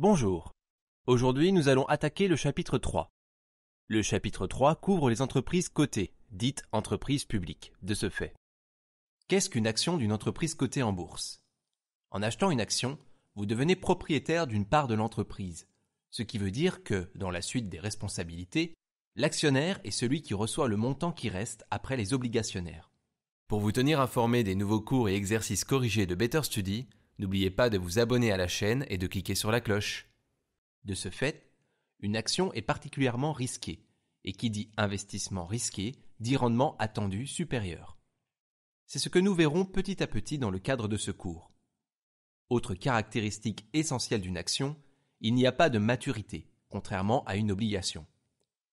Bonjour. Aujourd'hui, nous allons attaquer le chapitre 3. Le chapitre 3 couvre les entreprises cotées, dites entreprises publiques, de ce fait. Qu'est-ce qu'une action d'une entreprise cotée en bourse En achetant une action, vous devenez propriétaire d'une part de l'entreprise, ce qui veut dire que, dans la suite des responsabilités, l'actionnaire est celui qui reçoit le montant qui reste après les obligationnaires. Pour vous tenir informé des nouveaux cours et exercices corrigés de Better Study, N'oubliez pas de vous abonner à la chaîne et de cliquer sur la cloche. De ce fait, une action est particulièrement risquée, et qui dit investissement risqué dit rendement attendu supérieur. C'est ce que nous verrons petit à petit dans le cadre de ce cours. Autre caractéristique essentielle d'une action, il n'y a pas de maturité, contrairement à une obligation.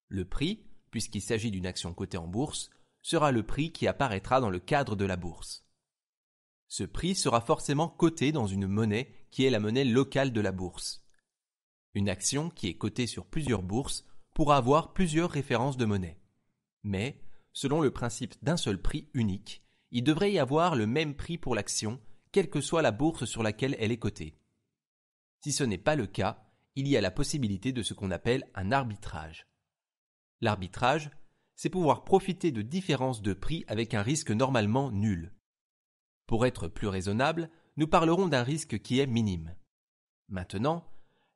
Le prix, puisqu'il s'agit d'une action cotée en bourse, sera le prix qui apparaîtra dans le cadre de la bourse. Ce prix sera forcément coté dans une monnaie qui est la monnaie locale de la bourse. Une action qui est cotée sur plusieurs bourses pourra avoir plusieurs références de monnaie. Mais, selon le principe d'un seul prix unique, il devrait y avoir le même prix pour l'action, quelle que soit la bourse sur laquelle elle est cotée. Si ce n'est pas le cas, il y a la possibilité de ce qu'on appelle un arbitrage. L'arbitrage, c'est pouvoir profiter de différences de prix avec un risque normalement nul. Pour être plus raisonnable, nous parlerons d'un risque qui est minime. Maintenant,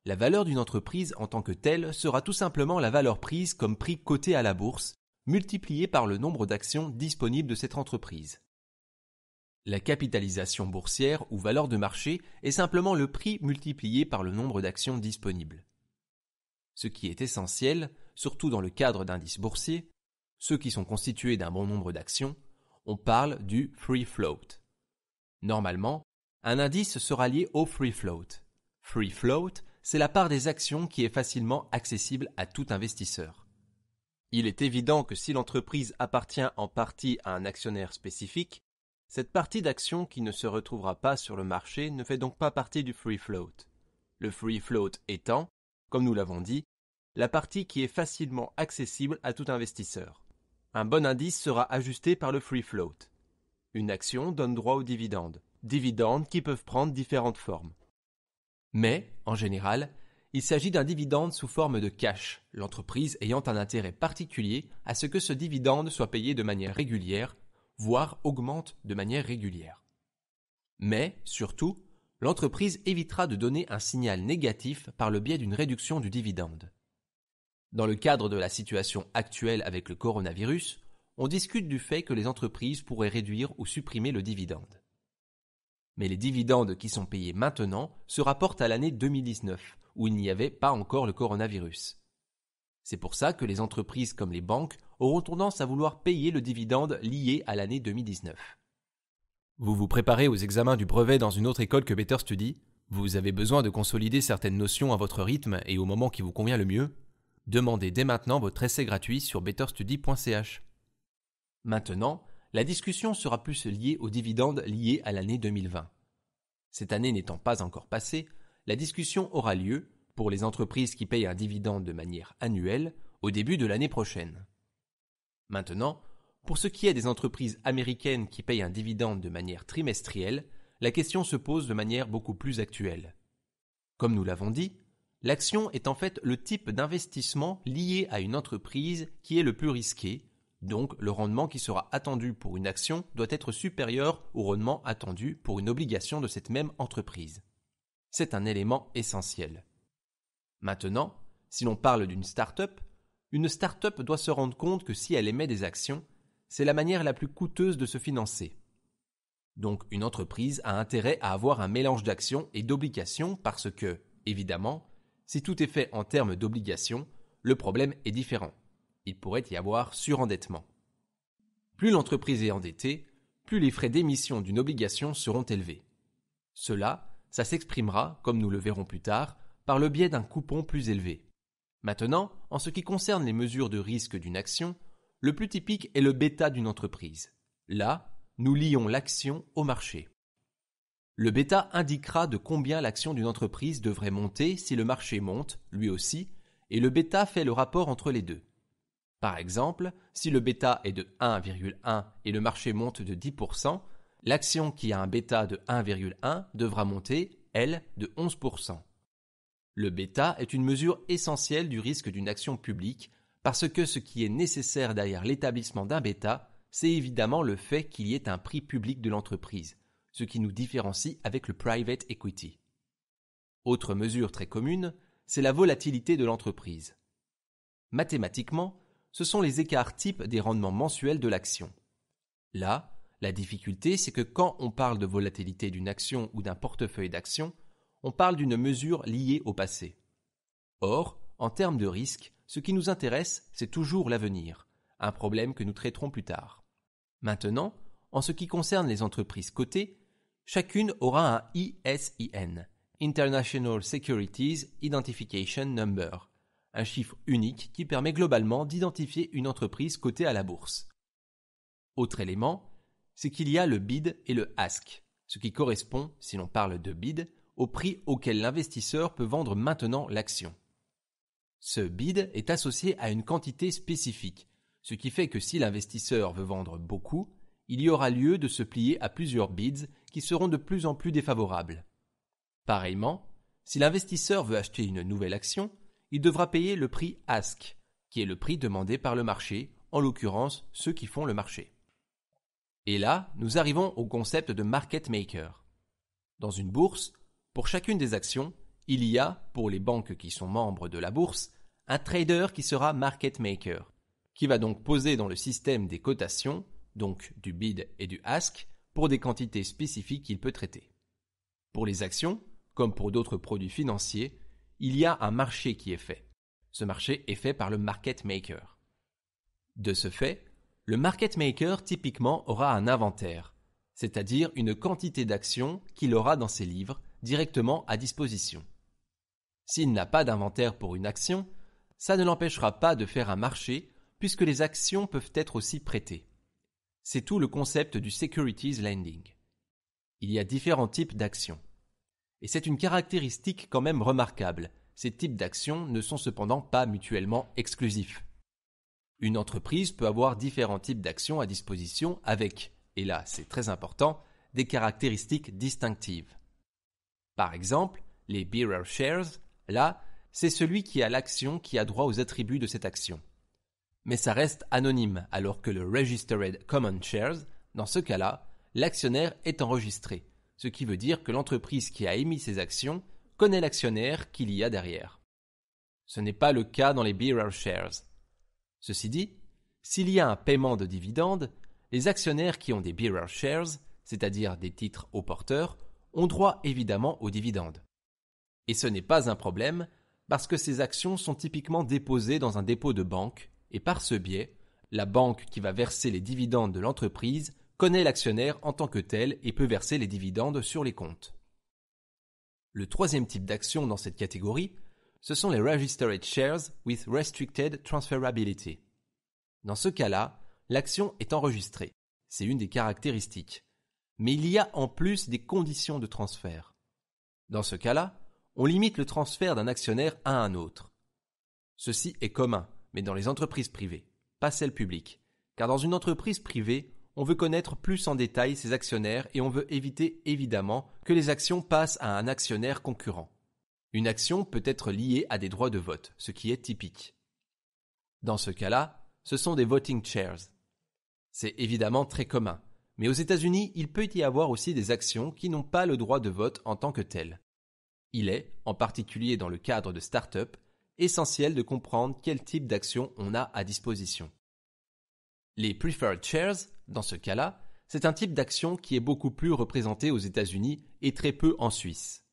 la valeur d'une entreprise en tant que telle sera tout simplement la valeur prise comme prix coté à la bourse, multipliée par le nombre d'actions disponibles de cette entreprise. La capitalisation boursière ou valeur de marché est simplement le prix multiplié par le nombre d'actions disponibles. Ce qui est essentiel, surtout dans le cadre d'indices boursiers, ceux qui sont constitués d'un bon nombre d'actions, on parle du free float. Normalement, un indice sera lié au free float. Free float, c'est la part des actions qui est facilement accessible à tout investisseur. Il est évident que si l'entreprise appartient en partie à un actionnaire spécifique, cette partie d'action qui ne se retrouvera pas sur le marché ne fait donc pas partie du free float. Le free float étant, comme nous l'avons dit, la partie qui est facilement accessible à tout investisseur. Un bon indice sera ajusté par le free float. Une action donne droit aux dividendes, dividendes qui peuvent prendre différentes formes. Mais, en général, il s'agit d'un dividende sous forme de cash, l'entreprise ayant un intérêt particulier à ce que ce dividende soit payé de manière régulière, voire augmente de manière régulière. Mais, surtout, l'entreprise évitera de donner un signal négatif par le biais d'une réduction du dividende. Dans le cadre de la situation actuelle avec le coronavirus, on discute du fait que les entreprises pourraient réduire ou supprimer le dividende. Mais les dividendes qui sont payés maintenant se rapportent à l'année 2019, où il n'y avait pas encore le coronavirus. C'est pour ça que les entreprises comme les banques auront tendance à vouloir payer le dividende lié à l'année 2019. Vous vous préparez aux examens du brevet dans une autre école que Better Study Vous avez besoin de consolider certaines notions à votre rythme et au moment qui vous convient le mieux Demandez dès maintenant votre essai gratuit sur betterstudy.ch. Maintenant, la discussion sera plus liée aux dividendes liés à l'année 2020. Cette année n'étant pas encore passée, la discussion aura lieu, pour les entreprises qui payent un dividende de manière annuelle, au début de l'année prochaine. Maintenant, pour ce qui est des entreprises américaines qui payent un dividende de manière trimestrielle, la question se pose de manière beaucoup plus actuelle. Comme nous l'avons dit, l'action est en fait le type d'investissement lié à une entreprise qui est le plus risqué donc le rendement qui sera attendu pour une action doit être supérieur au rendement attendu pour une obligation de cette même entreprise. C'est un élément essentiel. Maintenant, si l'on parle d'une start-up, une start-up doit se rendre compte que si elle émet des actions, c'est la manière la plus coûteuse de se financer. Donc une entreprise a intérêt à avoir un mélange d'actions et d'obligations parce que, évidemment, si tout est fait en termes d'obligations, le problème est différent il pourrait y avoir surendettement. Plus l'entreprise est endettée, plus les frais d'émission d'une obligation seront élevés. Cela, ça s'exprimera, comme nous le verrons plus tard, par le biais d'un coupon plus élevé. Maintenant, en ce qui concerne les mesures de risque d'une action, le plus typique est le bêta d'une entreprise. Là, nous lions l'action au marché. Le bêta indiquera de combien l'action d'une entreprise devrait monter si le marché monte, lui aussi, et le bêta fait le rapport entre les deux. Par exemple, si le bêta est de 1,1 et le marché monte de 10%, l'action qui a un bêta de 1,1 devra monter, elle, de 11%. Le bêta est une mesure essentielle du risque d'une action publique parce que ce qui est nécessaire derrière l'établissement d'un bêta, c'est évidemment le fait qu'il y ait un prix public de l'entreprise, ce qui nous différencie avec le private equity. Autre mesure très commune, c'est la volatilité de l'entreprise. Mathématiquement, ce sont les écarts types des rendements mensuels de l'action. Là, la difficulté, c'est que quand on parle de volatilité d'une action ou d'un portefeuille d'actions, on parle d'une mesure liée au passé. Or, en termes de risque, ce qui nous intéresse, c'est toujours l'avenir, un problème que nous traiterons plus tard. Maintenant, en ce qui concerne les entreprises cotées, chacune aura un ISIN, International Securities Identification Number, un chiffre unique qui permet globalement d'identifier une entreprise cotée à la bourse. Autre élément, c'est qu'il y a le bid et le ask, ce qui correspond, si l'on parle de bid, au prix auquel l'investisseur peut vendre maintenant l'action. Ce bid est associé à une quantité spécifique, ce qui fait que si l'investisseur veut vendre beaucoup, il y aura lieu de se plier à plusieurs bids qui seront de plus en plus défavorables. Pareillement, si l'investisseur veut acheter une nouvelle action, il devra payer le prix ask, qui est le prix demandé par le marché, en l'occurrence ceux qui font le marché. Et là, nous arrivons au concept de market maker. Dans une bourse, pour chacune des actions, il y a, pour les banques qui sont membres de la bourse, un trader qui sera market maker, qui va donc poser dans le système des cotations, donc du bid et du ask, pour des quantités spécifiques qu'il peut traiter. Pour les actions, comme pour d'autres produits financiers, il y a un marché qui est fait. Ce marché est fait par le market maker. De ce fait, le market maker typiquement aura un inventaire, c'est-à-dire une quantité d'actions qu'il aura dans ses livres directement à disposition. S'il n'a pas d'inventaire pour une action, ça ne l'empêchera pas de faire un marché puisque les actions peuvent être aussi prêtées. C'est tout le concept du securities lending. Il y a différents types d'actions. Et c'est une caractéristique quand même remarquable. Ces types d'actions ne sont cependant pas mutuellement exclusifs. Une entreprise peut avoir différents types d'actions à disposition avec, et là c'est très important, des caractéristiques distinctives. Par exemple, les bearer shares, là, c'est celui qui a l'action qui a droit aux attributs de cette action. Mais ça reste anonyme alors que le registered common shares, dans ce cas-là, l'actionnaire est enregistré ce qui veut dire que l'entreprise qui a émis ses actions connaît l'actionnaire qu'il y a derrière. Ce n'est pas le cas dans les Bearer Shares. Ceci dit, s'il y a un paiement de dividendes, les actionnaires qui ont des Bearer Shares, c'est-à-dire des titres aux porteurs, ont droit évidemment aux dividendes. Et ce n'est pas un problème parce que ces actions sont typiquement déposées dans un dépôt de banque et par ce biais, la banque qui va verser les dividendes de l'entreprise connaît l'actionnaire en tant que tel et peut verser les dividendes sur les comptes. Le troisième type d'action dans cette catégorie, ce sont les Registered Shares with Restricted Transferability. Dans ce cas-là, l'action est enregistrée. C'est une des caractéristiques. Mais il y a en plus des conditions de transfert. Dans ce cas-là, on limite le transfert d'un actionnaire à un autre. Ceci est commun, mais dans les entreprises privées, pas celles publiques. Car dans une entreprise privée, on veut connaître plus en détail ces actionnaires et on veut éviter évidemment que les actions passent à un actionnaire concurrent. Une action peut être liée à des droits de vote, ce qui est typique. Dans ce cas-là, ce sont des voting chairs. C'est évidemment très commun, mais aux États-Unis, il peut y avoir aussi des actions qui n'ont pas le droit de vote en tant que telles. Il est, en particulier dans le cadre de start-up, essentiel de comprendre quel type d'action on a à disposition. Les preferred chairs dans ce cas-là, c'est un type d'action qui est beaucoup plus représenté aux États-Unis et très peu en Suisse.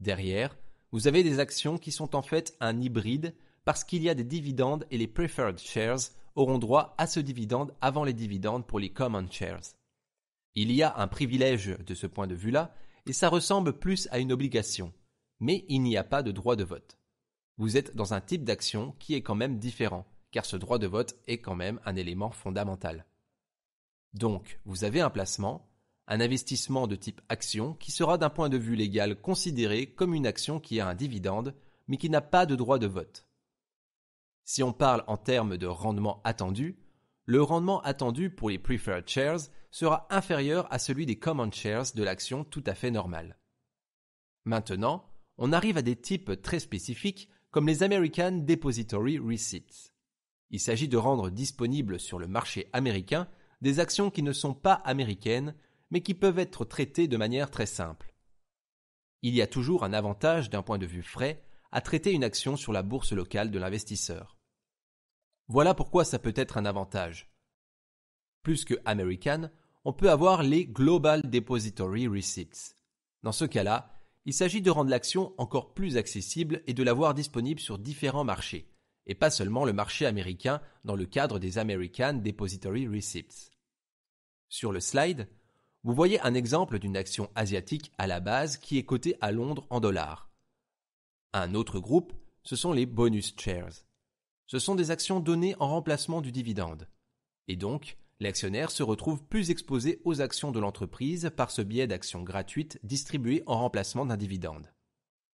Derrière, vous avez des actions qui sont en fait un hybride parce qu'il y a des dividendes et les preferred shares auront droit à ce dividende avant les dividendes pour les common shares. Il y a un privilège de ce point de vue-là et ça ressemble plus à une obligation, mais il n'y a pas de droit de vote. Vous êtes dans un type d'action qui est quand même différent, car ce droit de vote est quand même un élément fondamental. Donc, vous avez un placement, un investissement de type action qui sera d'un point de vue légal considéré comme une action qui a un dividende, mais qui n'a pas de droit de vote. Si on parle en termes de rendement attendu, le rendement attendu pour les preferred shares sera inférieur à celui des common shares de l'action tout à fait normale. Maintenant, on arrive à des types très spécifiques comme les American Depository Receipts. Il s'agit de rendre disponible sur le marché américain des actions qui ne sont pas américaines, mais qui peuvent être traitées de manière très simple. Il y a toujours un avantage d'un point de vue frais à traiter une action sur la bourse locale de l'investisseur. Voilà pourquoi ça peut être un avantage. Plus que American, on peut avoir les Global Depository Receipts. Dans ce cas-là, il s'agit de rendre l'action encore plus accessible et de l'avoir disponible sur différents marchés, et pas seulement le marché américain dans le cadre des American Depository Receipts. Sur le slide, vous voyez un exemple d'une action asiatique à la base qui est cotée à Londres en dollars. Un autre groupe, ce sont les bonus shares. Ce sont des actions données en remplacement du dividende. Et donc, l'actionnaire se retrouve plus exposé aux actions de l'entreprise par ce biais d'actions gratuites distribuées en remplacement d'un dividende.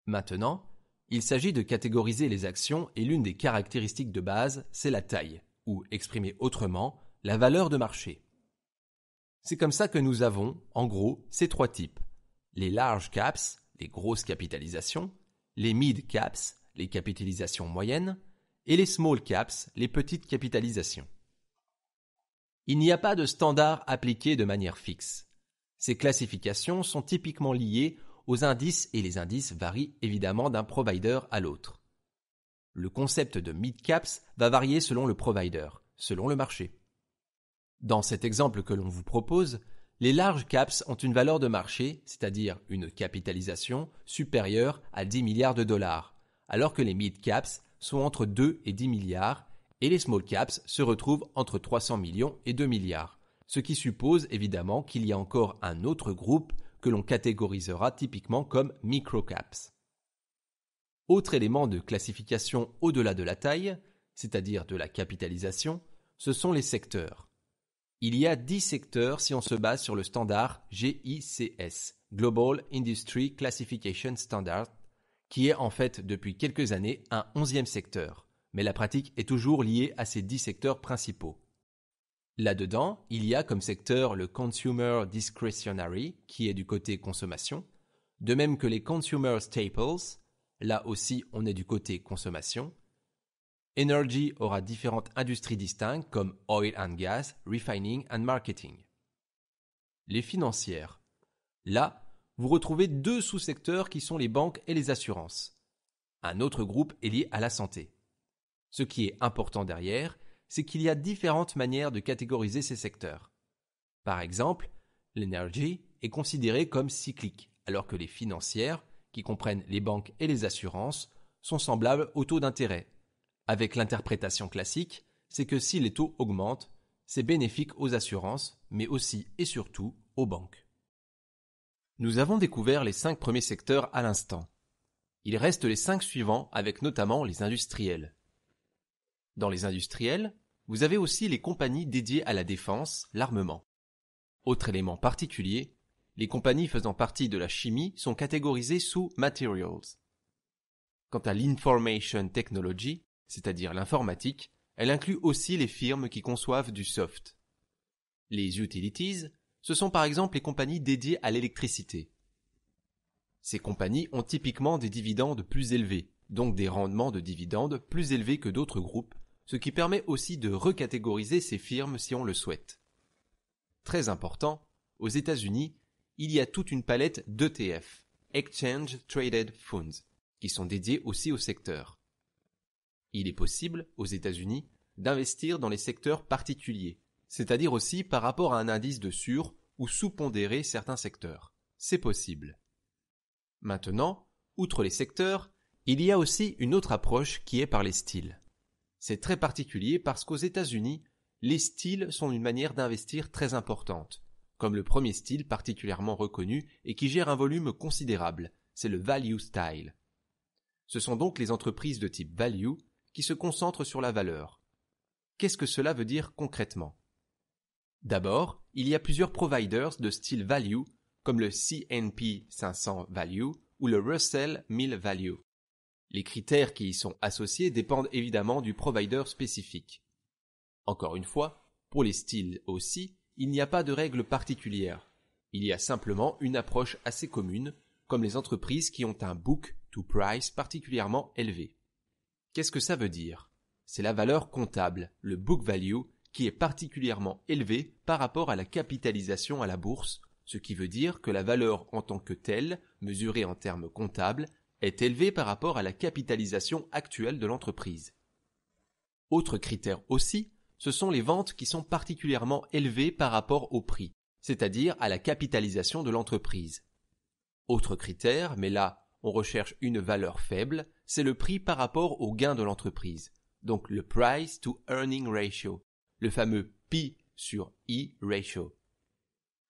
Maintenant, il s'agit de catégoriser les actions et l'une des caractéristiques de base, c'est la taille, ou exprimée autrement, la valeur de marché. C'est comme ça que nous avons, en gros, ces trois types. Les large caps, les grosses capitalisations, les mid caps, les capitalisations moyennes, et les small caps, les petites capitalisations. Il n'y a pas de standard appliqué de manière fixe. Ces classifications sont typiquement liées aux indices et les indices varient évidemment d'un provider à l'autre. Le concept de mid caps va varier selon le provider, selon le marché. Dans cet exemple que l'on vous propose, les large caps ont une valeur de marché, c'est-à-dire une capitalisation, supérieure à 10 milliards de dollars, alors que les mid caps sont entre 2 et 10 milliards et les small caps se retrouvent entre 300 millions et 2 milliards, ce qui suppose évidemment qu'il y a encore un autre groupe que l'on catégorisera typiquement comme micro caps. Autre élément de classification au-delà de la taille, c'est-à-dire de la capitalisation, ce sont les secteurs. Il y a dix secteurs si on se base sur le standard GICS, Global Industry Classification Standard, qui est en fait depuis quelques années un onzième secteur, mais la pratique est toujours liée à ces dix secteurs principaux. Là-dedans, il y a comme secteur le Consumer Discretionary, qui est du côté consommation, de même que les Consumer Staples, là aussi on est du côté consommation, Energy aura différentes industries distinctes comme oil and gas, refining and marketing. Les financières. Là, vous retrouvez deux sous-secteurs qui sont les banques et les assurances. Un autre groupe est lié à la santé. Ce qui est important derrière, c'est qu'il y a différentes manières de catégoriser ces secteurs. Par exemple, l'énergie est considérée comme cyclique, alors que les financières, qui comprennent les banques et les assurances, sont semblables au taux d'intérêt, avec l'interprétation classique, c'est que si les taux augmentent, c'est bénéfique aux assurances, mais aussi et surtout aux banques. Nous avons découvert les cinq premiers secteurs à l'instant. Il reste les cinq suivants avec notamment les industriels. Dans les industriels, vous avez aussi les compagnies dédiées à la défense, l'armement. Autre élément particulier, les compagnies faisant partie de la chimie sont catégorisées sous materials. Quant à l'information technology, c'est-à-dire l'informatique, elle inclut aussi les firmes qui conçoivent du soft. Les utilities, ce sont par exemple les compagnies dédiées à l'électricité. Ces compagnies ont typiquement des dividendes plus élevés, donc des rendements de dividendes plus élevés que d'autres groupes, ce qui permet aussi de recatégoriser ces firmes si on le souhaite. Très important, aux États-Unis, il y a toute une palette d'ETF, Exchange Traded Funds, qui sont dédiés aussi au secteur il est possible, aux États-Unis, d'investir dans les secteurs particuliers, c'est-à-dire aussi par rapport à un indice de sur ou sous pondéré certains secteurs. C'est possible. Maintenant, outre les secteurs, il y a aussi une autre approche qui est par les styles. C'est très particulier parce qu'aux États-Unis, les styles sont une manière d'investir très importante, comme le premier style particulièrement reconnu et qui gère un volume considérable, c'est le value style. Ce sont donc les entreprises de type value qui se concentre sur la valeur. Qu'est-ce que cela veut dire concrètement D'abord, il y a plusieurs providers de style value, comme le CNP 500 Value ou le Russell 1000 Value. Les critères qui y sont associés dépendent évidemment du provider spécifique. Encore une fois, pour les styles aussi, il n'y a pas de règle particulière. Il y a simplement une approche assez commune, comme les entreprises qui ont un book to price particulièrement élevé. Qu'est-ce que ça veut dire C'est la valeur comptable, le book value, qui est particulièrement élevée par rapport à la capitalisation à la bourse, ce qui veut dire que la valeur en tant que telle, mesurée en termes comptables, est élevée par rapport à la capitalisation actuelle de l'entreprise. Autre critère aussi, ce sont les ventes qui sont particulièrement élevées par rapport au prix, c'est-à-dire à la capitalisation de l'entreprise. Autre critère, mais là, on recherche une valeur faible, c'est le prix par rapport au gain de l'entreprise, donc le price to earning ratio, le fameux P sur E ratio.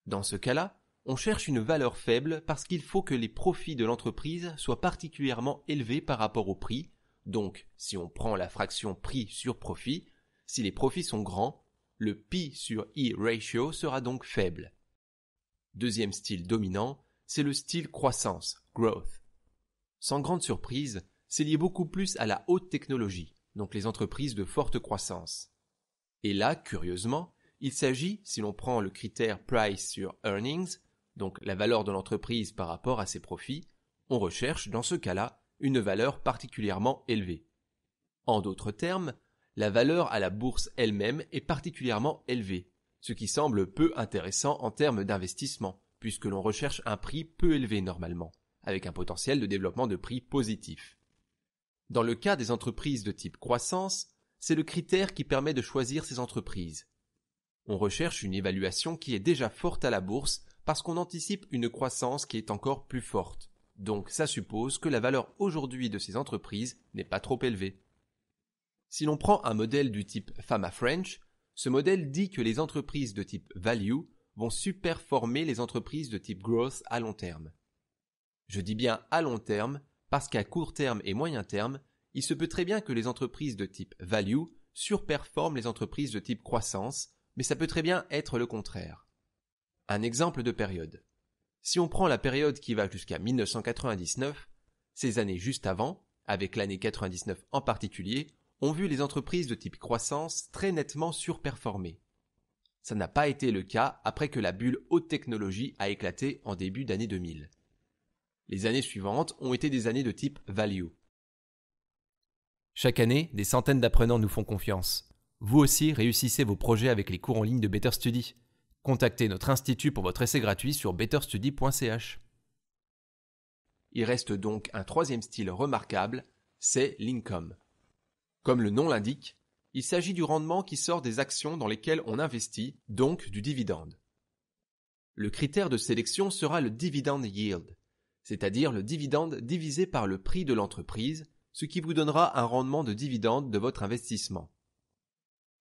Dans ce cas-là, on cherche une valeur faible parce qu'il faut que les profits de l'entreprise soient particulièrement élevés par rapport au prix, donc si on prend la fraction prix sur profit, si les profits sont grands, le P sur E ratio sera donc faible. Deuxième style dominant, c'est le style croissance, growth. Sans grande surprise, c'est lié beaucoup plus à la haute technologie, donc les entreprises de forte croissance. Et là, curieusement, il s'agit, si l'on prend le critère price sur earnings, donc la valeur de l'entreprise par rapport à ses profits, on recherche dans ce cas-là une valeur particulièrement élevée. En d'autres termes, la valeur à la bourse elle-même est particulièrement élevée, ce qui semble peu intéressant en termes d'investissement, puisque l'on recherche un prix peu élevé normalement, avec un potentiel de développement de prix positif. Dans le cas des entreprises de type croissance, c'est le critère qui permet de choisir ces entreprises. On recherche une évaluation qui est déjà forte à la bourse parce qu'on anticipe une croissance qui est encore plus forte. Donc ça suppose que la valeur aujourd'hui de ces entreprises n'est pas trop élevée. Si l'on prend un modèle du type Fama French, ce modèle dit que les entreprises de type value vont superformer les entreprises de type growth à long terme. Je dis bien à long terme parce qu'à court terme et moyen terme, il se peut très bien que les entreprises de type value surperforment les entreprises de type croissance, mais ça peut très bien être le contraire. Un exemple de période. Si on prend la période qui va jusqu'à 1999, ces années juste avant, avec l'année 99 en particulier, ont vu les entreprises de type croissance très nettement surperformer. Ça n'a pas été le cas après que la bulle haute technologie a éclaté en début d'année 2000. Les années suivantes ont été des années de type value. Chaque année, des centaines d'apprenants nous font confiance. Vous aussi, réussissez vos projets avec les cours en ligne de Better Study. Contactez notre institut pour votre essai gratuit sur betterstudy.ch. Il reste donc un troisième style remarquable, c'est l'income. Comme le nom l'indique, il s'agit du rendement qui sort des actions dans lesquelles on investit, donc du dividende. Le critère de sélection sera le dividend yield, c'est-à-dire le dividende divisé par le prix de l'entreprise, ce qui vous donnera un rendement de dividende de votre investissement.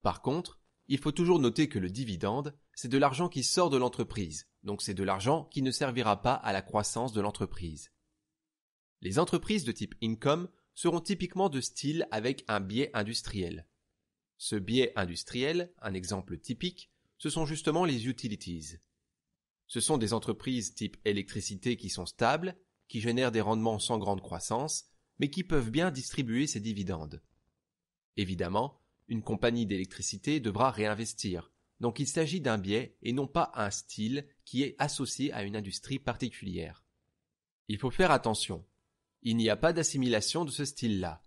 Par contre, il faut toujours noter que le dividende, c'est de l'argent qui sort de l'entreprise, donc c'est de l'argent qui ne servira pas à la croissance de l'entreprise. Les entreprises de type income seront typiquement de style avec un biais industriel. Ce biais industriel, un exemple typique, ce sont justement les utilities. Ce sont des entreprises type électricité qui sont stables, qui génèrent des rendements sans grande croissance, mais qui peuvent bien distribuer ces dividendes. Évidemment, une compagnie d'électricité devra réinvestir, donc il s'agit d'un biais et non pas un style qui est associé à une industrie particulière. Il faut faire attention. Il n'y a pas d'assimilation de ce style-là.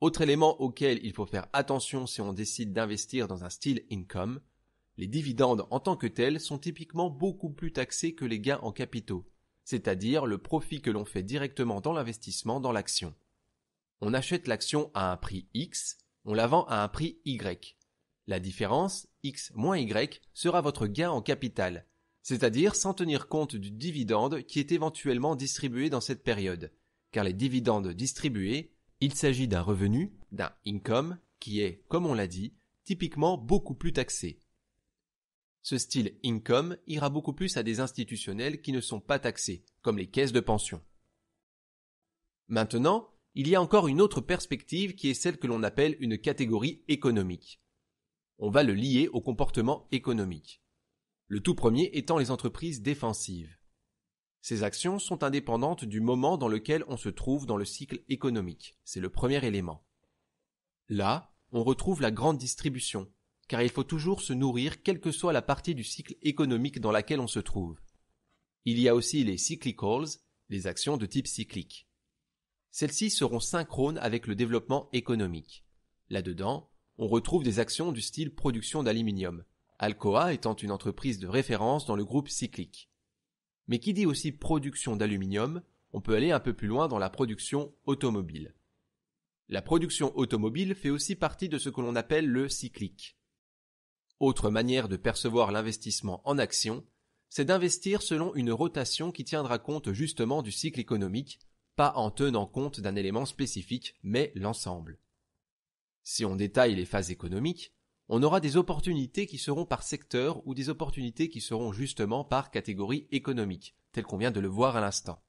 Autre élément auquel il faut faire attention si on décide d'investir dans un style income, les dividendes en tant que tels sont typiquement beaucoup plus taxés que les gains en capitaux, c'est-à-dire le profit que l'on fait directement dans l'investissement dans l'action. On achète l'action à un prix X, on la vend à un prix Y. La différence, X moins Y, sera votre gain en capital, c'est-à-dire sans tenir compte du dividende qui est éventuellement distribué dans cette période, car les dividendes distribués, il s'agit d'un revenu, d'un income, qui est, comme on l'a dit, typiquement beaucoup plus taxé. Ce style income ira beaucoup plus à des institutionnels qui ne sont pas taxés, comme les caisses de pension. Maintenant, il y a encore une autre perspective qui est celle que l'on appelle une catégorie économique. On va le lier au comportement économique. Le tout premier étant les entreprises défensives. Ces actions sont indépendantes du moment dans lequel on se trouve dans le cycle économique. C'est le premier élément. Là, on retrouve la grande distribution, car il faut toujours se nourrir quelle que soit la partie du cycle économique dans laquelle on se trouve. Il y a aussi les cyclicals, les actions de type cyclique. Celles-ci seront synchrones avec le développement économique. Là-dedans, on retrouve des actions du style production d'aluminium, Alcoa étant une entreprise de référence dans le groupe cyclique. Mais qui dit aussi production d'aluminium, on peut aller un peu plus loin dans la production automobile. La production automobile fait aussi partie de ce que l'on appelle le cyclique. Autre manière de percevoir l'investissement en action, c'est d'investir selon une rotation qui tiendra compte justement du cycle économique, pas en tenant compte d'un élément spécifique, mais l'ensemble. Si on détaille les phases économiques, on aura des opportunités qui seront par secteur ou des opportunités qui seront justement par catégorie économique, telle qu'on vient de le voir à l'instant.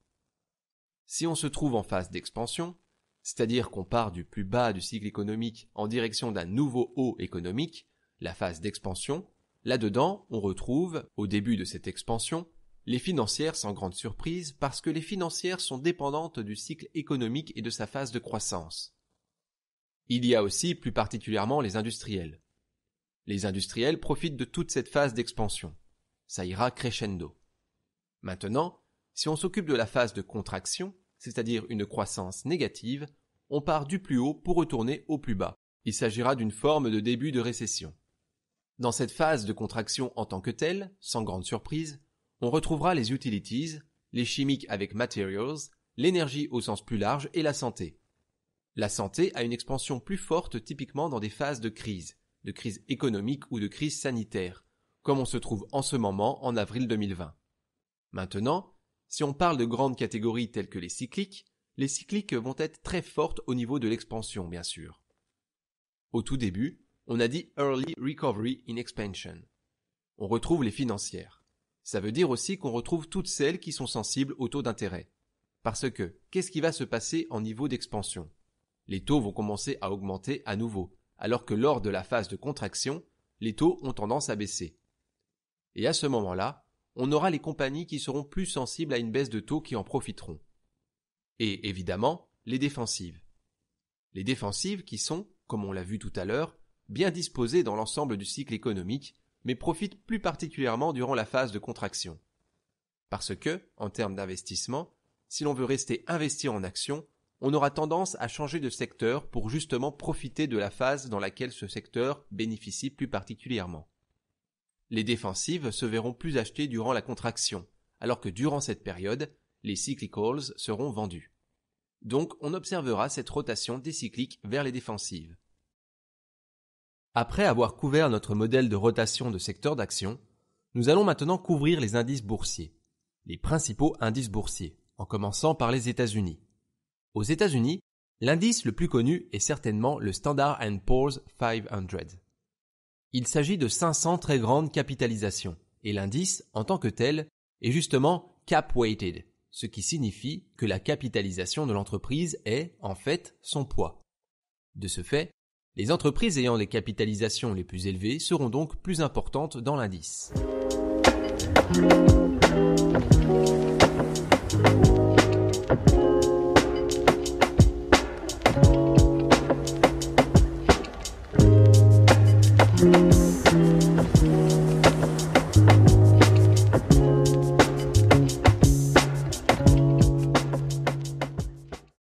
Si on se trouve en phase d'expansion, c'est-à-dire qu'on part du plus bas du cycle économique en direction d'un nouveau haut économique, la phase d'expansion, là-dedans, on retrouve, au début de cette expansion, les financières sans grande surprise parce que les financières sont dépendantes du cycle économique et de sa phase de croissance. Il y a aussi plus particulièrement les industriels. Les industriels profitent de toute cette phase d'expansion. Ça ira crescendo. Maintenant, si on s'occupe de la phase de contraction, c'est-à-dire une croissance négative, on part du plus haut pour retourner au plus bas. Il s'agira d'une forme de début de récession. Dans cette phase de contraction en tant que telle, sans grande surprise, on retrouvera les utilities, les chimiques avec materials, l'énergie au sens plus large et la santé. La santé a une expansion plus forte typiquement dans des phases de crise, de crise économique ou de crise sanitaire, comme on se trouve en ce moment en avril 2020. Maintenant, si on parle de grandes catégories telles que les cycliques, les cycliques vont être très fortes au niveau de l'expansion, bien sûr. Au tout début, on a dit Early Recovery in Expansion. On retrouve les financières. Ça veut dire aussi qu'on retrouve toutes celles qui sont sensibles au taux d'intérêt. Parce que, qu'est-ce qui va se passer en niveau d'expansion Les taux vont commencer à augmenter à nouveau, alors que lors de la phase de contraction, les taux ont tendance à baisser. Et à ce moment-là, on aura les compagnies qui seront plus sensibles à une baisse de taux qui en profiteront. Et évidemment, les défensives. Les défensives qui sont, comme on l'a vu tout à l'heure, bien disposés dans l'ensemble du cycle économique, mais profitent plus particulièrement durant la phase de contraction. Parce que, en termes d'investissement, si l'on veut rester investi en actions, on aura tendance à changer de secteur pour justement profiter de la phase dans laquelle ce secteur bénéficie plus particulièrement. Les défensives se verront plus achetées durant la contraction, alors que durant cette période, les cyclicals seront vendus. Donc on observera cette rotation des cycliques vers les défensives. Après avoir couvert notre modèle de rotation de secteur d'action, nous allons maintenant couvrir les indices boursiers, les principaux indices boursiers, en commençant par les États-Unis. Aux États-Unis, l'indice le plus connu est certainement le Standard Poor's 500. Il s'agit de 500 très grandes capitalisations, et l'indice, en tant que tel, est justement cap-weighted, ce qui signifie que la capitalisation de l'entreprise est, en fait, son poids. De ce fait, les entreprises ayant les capitalisations les plus élevées seront donc plus importantes dans l'indice.